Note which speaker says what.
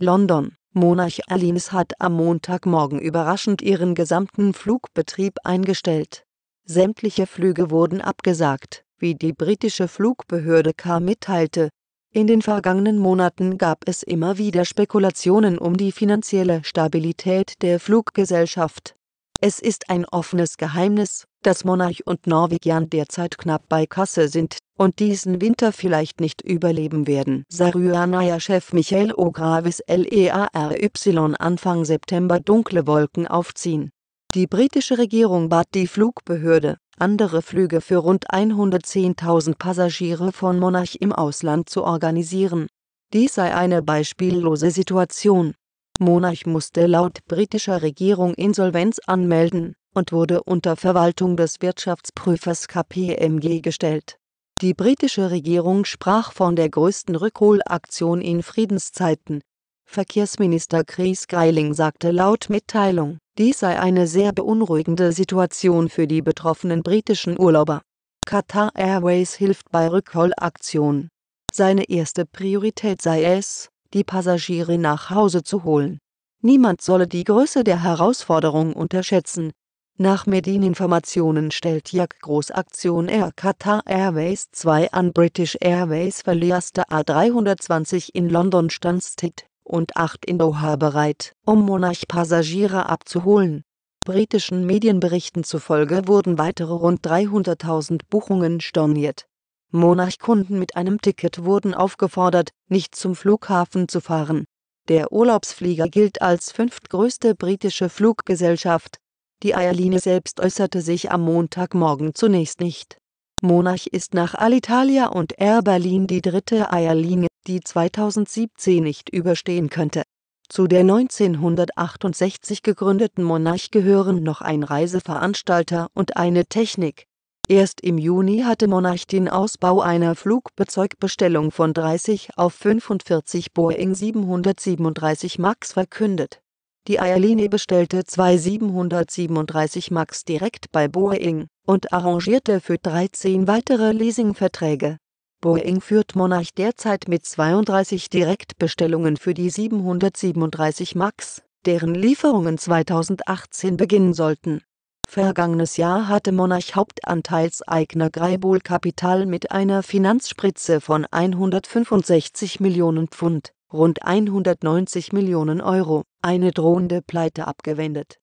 Speaker 1: London. Monarch Allianz hat am Montagmorgen überraschend ihren gesamten Flugbetrieb eingestellt. Sämtliche Flüge wurden abgesagt, wie die britische Flugbehörde K mitteilte. In den vergangenen Monaten gab es immer wieder Spekulationen um die finanzielle Stabilität der Fluggesellschaft. Es ist ein offenes Geheimnis, dass Monarch und Norwegian derzeit knapp bei Kasse sind und diesen Winter vielleicht nicht überleben werden. Saryanaja-Chef Michael O'Gravis LEARY Anfang September dunkle Wolken aufziehen. Die britische Regierung bat die Flugbehörde, andere Flüge für rund 110.000 Passagiere von Monarch im Ausland zu organisieren. Dies sei eine beispiellose Situation. Monarch musste laut britischer Regierung Insolvenz anmelden und wurde unter Verwaltung des Wirtschaftsprüfers KPMG gestellt. Die britische Regierung sprach von der größten Rückholaktion in Friedenszeiten. Verkehrsminister Chris Greiling sagte laut Mitteilung, dies sei eine sehr beunruhigende Situation für die betroffenen britischen Urlauber. Qatar Airways hilft bei Rückholaktion. Seine erste Priorität sei es, die Passagiere nach Hause zu holen. Niemand solle die Größe der Herausforderung unterschätzen, nach Medieninformationen stellt JAG Großaktion Air Qatar Airways 2 an British Airways Verleaster A320 in London Stansted und 8 in Doha bereit, um Monarch-Passagiere abzuholen. Britischen Medienberichten zufolge wurden weitere rund 300.000 Buchungen storniert. Monarch-Kunden mit einem Ticket wurden aufgefordert, nicht zum Flughafen zu fahren. Der Urlaubsflieger gilt als fünftgrößte britische Fluggesellschaft die Eierlinie selbst äußerte sich am Montagmorgen zunächst nicht. Monarch ist nach Alitalia und Air Berlin die dritte Eierlinie, die 2017 nicht überstehen könnte. Zu der 1968 gegründeten Monarch gehören noch ein Reiseveranstalter und eine Technik. Erst im Juni hatte Monarch den Ausbau einer Flugbezeugbestellung von 30 auf 45 Boeing 737 MAX verkündet die Airline bestellte zwei 737 MAX direkt bei Boeing und arrangierte für 13 weitere Leasingverträge. Boeing führt Monarch derzeit mit 32 Direktbestellungen für die 737 MAX, deren Lieferungen 2018 beginnen sollten. Vergangenes Jahr hatte Monarch Hauptanteilseigner Greibol Kapital mit einer Finanzspritze von 165 Millionen Pfund rund 190 Millionen Euro, eine drohende Pleite abgewendet